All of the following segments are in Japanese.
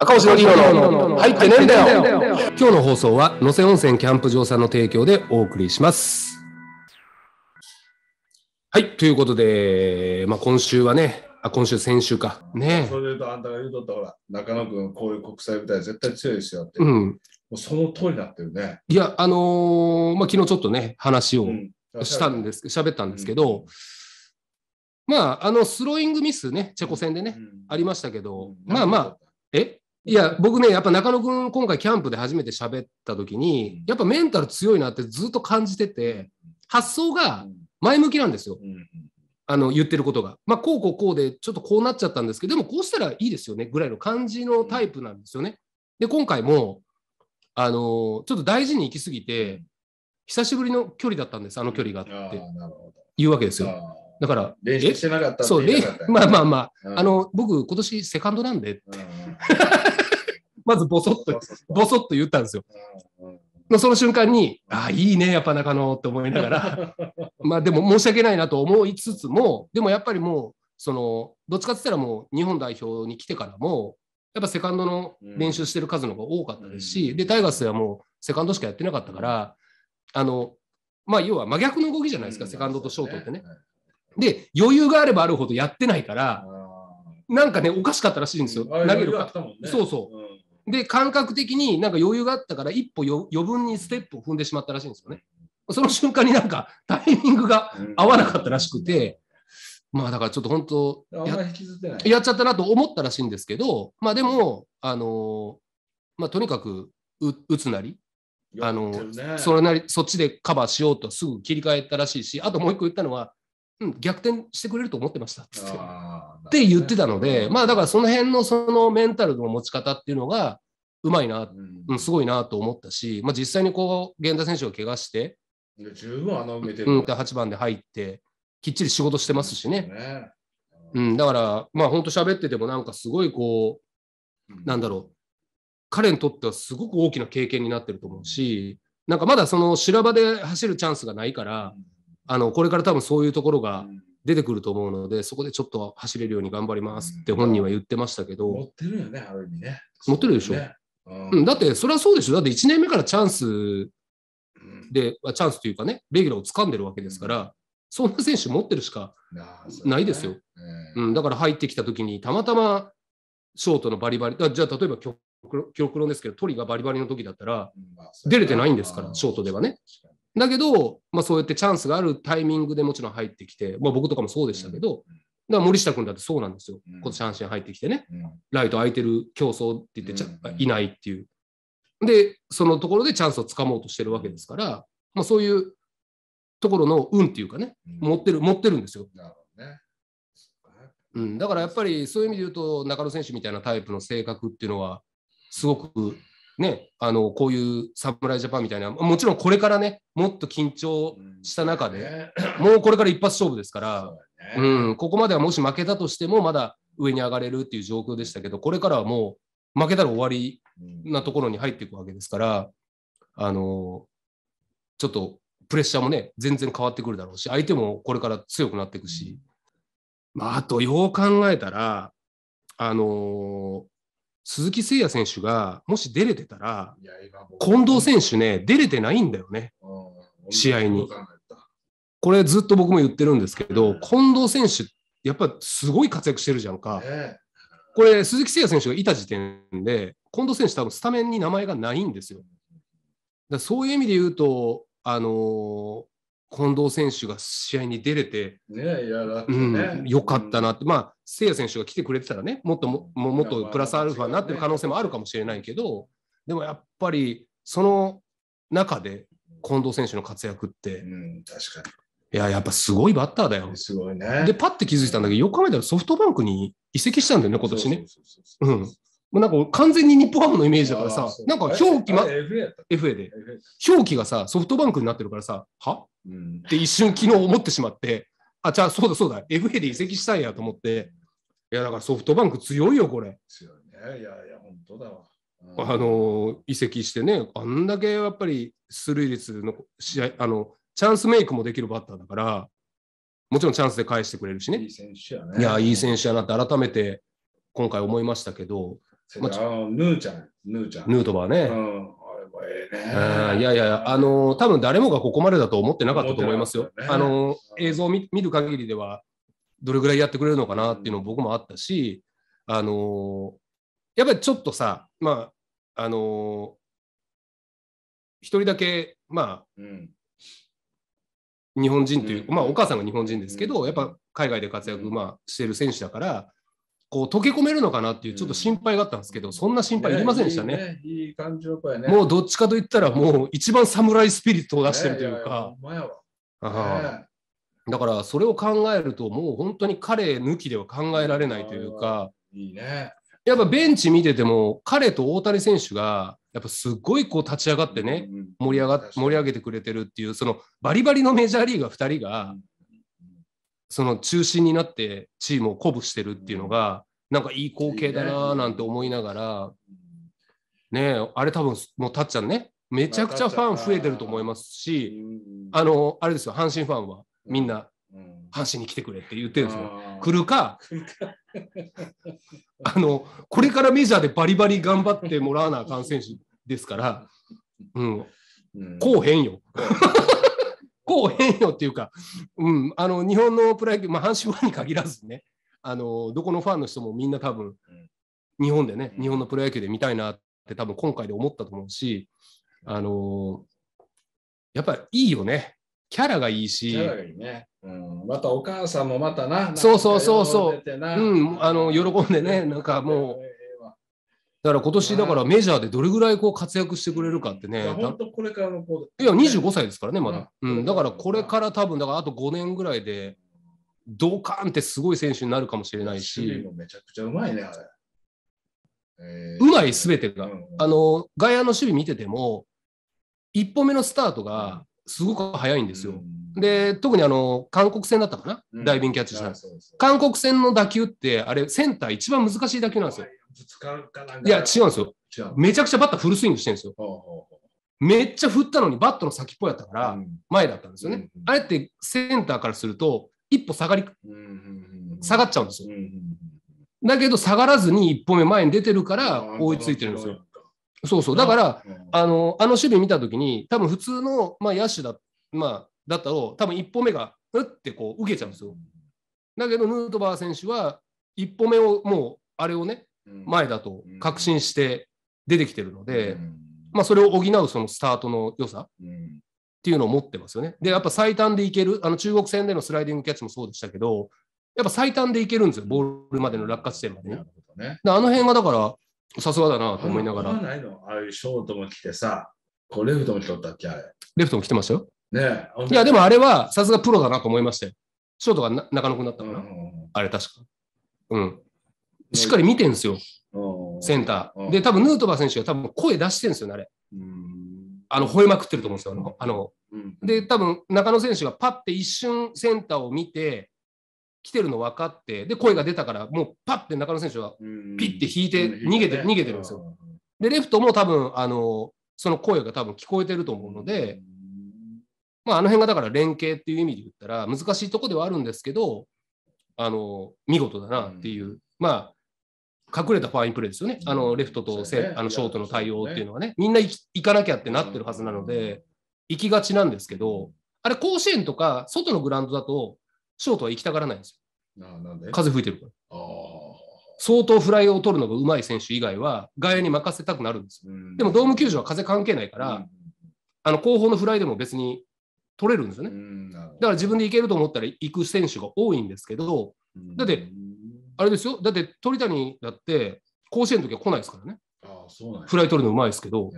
赤星のリオの入ってねえんだよ今日の放送は野瀬温泉キャンプ場さんの提供でお送りしますはいということで、まあ、今週はねあ今週先週かねそれで言うとあんたが言うとったほら中野君こういう国際舞台絶対強いですよって、うん、もうその通りになってるねいやあのー、まあ、昨日ちょっとね話をしたんです喋、うん、ったんですけど、うんまあ、あのスローイングミスね、チェコ戦でね、うん、ありましたけど、まあまあ、えいや、僕ね、やっぱ中野君、今回キャンプで初めて喋った時に、やっぱメンタル強いなってずっと感じてて、発想が前向きなんですよ。あの言ってることが、まあ、こうこうこうでちょっとこうなっちゃったんですけどでもこうしたらいいですよねぐらいの感じのタイプなんですよね。で今回もあのちょっと大事に行き過ぎて久しぶりの距離だったんですあの距離がっていうわけですよ。だから練習してなかったそうまあまあまあ、ん、あの僕今年セカンドなんでって まずボソッと、ボソッと言ったんですよ。のその瞬間に、ああ、いいね、やっぱ中野って思いながら、まあでも申し訳ないなと思いつつも、でもやっぱりもう、その、どっちかって言ったらもう日本代表に来てからも、やっぱセカンドの練習してる数の方が多かったですし、うん、で、タイガースではもうセカンドしかやってなかったから、あの、まあ要は真逆の動きじゃないですか、うん、セカンドとショートってね。で、余裕があればあるほどやってないから、うんなんかね、おかしかったらしいんですよ。投げるか。ね、そうそう。で、感覚的になんか余裕があったから、一歩よ余分にステップを踏んでしまったらしいんですよね。その瞬間になんかタイミングが合わなかったらしくて、まあだからちょっと本当やっちゃったなと思ったらしいんですけど、まあでも、あのまあ、とにかく打つなり、ね、あのそれなりそっちでカバーしようとすぐ切り替えたらしいしあともう一個言ったのは、うん、逆転してくれると思ってましたっって。って言ってたので、まあだからその辺のそのメンタルの持ち方っていうのが、うまいな、うん、すごいなと思ったし、まあ、実際にこう源田選手が怪我して、十分穴埋めてる、うん、8番で入って、きっちり仕事してますしね。ねうん、だから、まあ本当喋ってても、なんかすごいこう、うん、なんだろう、彼にとってはすごく大きな経験になってると思うし、なんかまだその修羅場で走るチャンスがないから、あのこれから多分そういうところが出てくると思うので、そこでちょっと走れるように頑張りますって本人は言ってましたけど。持ってるよね、ある意味ね。持ってるでしょ。ねうん、だって、それはそうでしょ。だって1年目からチャンスで、うん、チャンスというかね、レギュラーを掴んでるわけですから、うん、そんな選手持ってるしかないですよ。うねね、うん、だから入ってきたときに、たまたまショートのバリバリ、じゃあ例えば記録論ですけど、トリがバリバリの時だったら、出れてないんですから、ショートではね。だけど、まあ、そうやってチャンスがあるタイミングでもちろん入ってきて、まあ、僕とかもそうでしたけど、だから森下君だってそうなんですよ、今年阪神入ってきてね、ライト空いてる競争って言ってちゃ、いないっていう。で、そのところでチャンスをつかもうとしてるわけですから、まあ、そういうところの運っていうかね、持ってる、持ってるんですよ。なるほどねうん、だからやっぱりそういう意味で言うと中野選手みたいなタイプの性格っていうのはすごくね、あのこういう侍ジャパンみたいな、もちろんこれからね、もっと緊張した中で、うんね、もうこれから一発勝負ですから、うね、うん、ここまではもし負けたとしても、まだ上に上がれるっていう状況でしたけど、これからはもう負けたら終わりなところに入っていくわけですから、あのちょっとプレッシャーもね、全然変わってくるだろうし、相手もこれから強くなっていくし、まあ、あと、よう考えたら、あの鈴木誠也選手がもし出れてたら、近藤選手ね、出れてないんだよね、試合に。これずっと僕も言ってるんですけど、近藤選手、やっぱすごい活躍してるじゃんか。これ、鈴木誠也選手がいた時点で、近藤選手、多分スタメンに名前がないんですよ。だそういう意味で言うと、あの近藤選手が試合に出れて、ねいやねうん、よかったなって、まあ、誠也選手が来てくれてたらね、もっとももっとプラスアルファになってる可能性もあるかもしれないけど、でもやっぱり、その中で近藤選手の活躍って、うん、確かにいや、やっぱすごいバッターだよ。すごいね。で、パって気づいたんだけど、よく考えたらソフトバンクに移籍したんだよね、今年ね。もうなんか完全に日本ハムのイメージだからさ、なんか表記ま、FA で、表記がさ、ソフトバンクになってるからさ、は、うん、って一瞬昨日思ってしまって、あ、じゃあそうだそうだ、FA で移籍したいやと思って、いやだからソフトバンク強いよ、これ。強いね、いやいや、本当だわ。うん、あの移籍してね、あんだけやっぱり出塁率の試合あの、チャンスメイクもできるバッターだから、もちろんチャンスで返してくれるしね、いい選手やねいやいい選手やなって改めて今回思いましたけど、まあ、ヌーちゃん、ヌーちゃん。ヌートバーね。うん、あれもええね。いやいや、あのー、多分誰もがここまでだと思ってなかったと思いますよ。よね、あのー、映像を見る限りでは、どれぐらいやってくれるのかなっていうの僕もあったし、うん、あのー、やっぱりちょっとさ、まあ、あの一人だけ、まあ、うん、日本人という、うん、まあ、お母さんが日本人ですけど、やっぱ海外で活躍、まあ、してる選手だから、こう溶け込めるのかなっていうちょっと心配があったんですけど、うん、そんな心配いりませんでしたね。いいねいい感じの声ね。もうどっちかといったらもう一番侍スピリットを出してるというか。いやいやあだからそれを考えるともう本当に彼抜きでは考えられないというか。いいね。やっぱベンチ見てても彼と大谷選手がやっぱすごいこう立ち上がってね盛り上が盛り上げてくれてるっていうそのバリバリのメジャーリーガー2人がその中心になってチームを鼓舞してるっていうのが、なんかいい光景だななんて思いながら、ねあれ多分、もうたっちゃんね、めちゃくちゃファン増えてると思いますし、あの、あれですよ、阪神ファンはみんな、阪神に来てくれって言ってるんですよ。来るか、あの、これからメジャーでバリバリ頑張ってもらわなあかん選手ですから、うん、こうへんよ。へんよっていうか、うん、あの日本のプロ野球、まあ、阪神ファンに限らずねあの、どこのファンの人もみんな多分、日本でね、日本のプロ野球で見たいなって多分今回で思ったと思うし、あのやっぱいいよね。キャラがいいし。キャラがいいね。うん、またお母さんもまたな。なそうそうそうそう。うん、あの喜んでね、なんかもう。だから今年、だからメジャーでどれぐらいこう活躍してくれるかってね。いや、本当これからのいや、25歳ですからね、まだ。うん、だからこれから多分、だからあと5年ぐらいで、ドカーンってすごい選手になるかもしれないし。めちゃくちゃうまいね、あれ。うまい、すべてが。あの、外野の守備見てても、1歩目のスタートが、すごく早いんですよ。で、特にあの、韓国戦だったかな、うん、ダイビングキャッチした、うん、韓国戦の打球って、あれ、センター一番難しい打球なんですよ。いや、違うんですよ。めちゃくちゃバッターフルスイングしてるんですよ。めっちゃ振ったのにバットの先っぽやったから、前だったんですよね。うんうん、あれってセンターからすると、一歩下がり、下がっちゃうんですよ。だけど、下がらずに一歩目前に出てるから、追いついてるんですよ。そうそう。だから、あの、あの守備見たときに、多分普通の、まあ、野手だ、まあ、だったら、多分一歩目が、うってこう、受けちゃうんですよ。だけど、ヌートバー選手は、一歩目を、もう、あれをね、前だと確信して出てきてるので、まあ、それを補うそのスタートの良さっていうのを持ってますよね。で、やっぱ最短でいける、あの中国戦でのスライディングキャッチもそうでしたけど、やっぱ最短でいけるんですよ、ボールまでの落下地点までね。ねあの辺はだから、さすがだなと思いながら。あないのああいうショートも来てさ、こうレフトも来とったっけあれ。レフトも来てましたよ。ねいや、でもあれはさすがプロだなと思いましたよ。ショートがな中野くなだったかな、うんうんうん。あれ確か。うん。しっかり見てるんですよ。センター。で、多分ヌートバー選手が多分声出してるんですよね、あれ。あの、吠えまくってると思うんですよ、あの。あのうん、で、多分中野選手がパッて一瞬センターを見て、来てるの分かって、で、声が出たから、もうパッて中野選手はピッて引いて逃げて、逃げてるんですよ。で、レフトも多分、あの、その声が多分聞こえてると思うので、まあ、あの辺がだから連携っていう意味で言ったら難しいとこではあるんですけど、あの、見事だなっていう、まあ、隠れたファインプレーですよね、あのレフトとセ、あのショートの対応っていうのはね、みんな行かなきゃってなってるはずなので、行きがちなんですけど、あれ、甲子園とか外のグラウンドだと、ショートは行きたがらないんですよ。あなんで風吹いてるから。相当フライを取るのがうまい選手以外は外野に任せたくなるんですよ。でもドーム球場は風関係ないから、あの後方のフライでも別に取れるんですよね。だから自分で行けると思ったら行く選手が多いんですけど、だって、あれですよ、だって鳥谷だって甲子園の時は来ないですからね。あそうなんフライ取るのうまいですけど、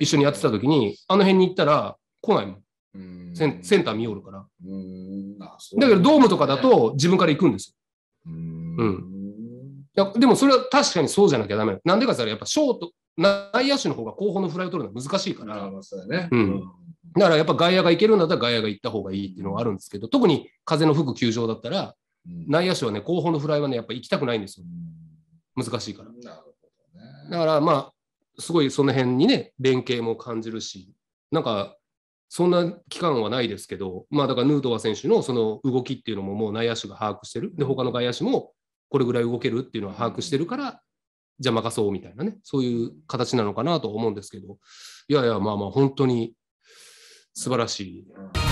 一緒にやってた時に、あの辺に行ったら来ないもん。センセンター見おるから。だけどドームとかだと自分から行くんですよ。うんでもそれは確かにそうじゃなきゃダメ。なんでかってやっぱショート、内野手の方が後方のフライを取るのは難しいから。ね、うん。だからやっぱ外野が行けるんだったら外野が行った方がいいっていうのはあるんですけど、特に風の吹く球場だったら、内野手はね、後方のフライはね、やっぱ行きたくないんですよ。難しいから。なるほどね。だからまあ、すごいその辺にね、連携も感じるし、なんかそんな期間はないですけど、まあ、だからヌートバー選手のその動きっていうのも、もう内野手が把握してる、で他の外野手もこれぐらい動けるっていうのは把握してるから、邪魔かそうみたいなね、そういう形なのかなと思うんですけど、いやいや、まあまあ、本当に素晴らしい。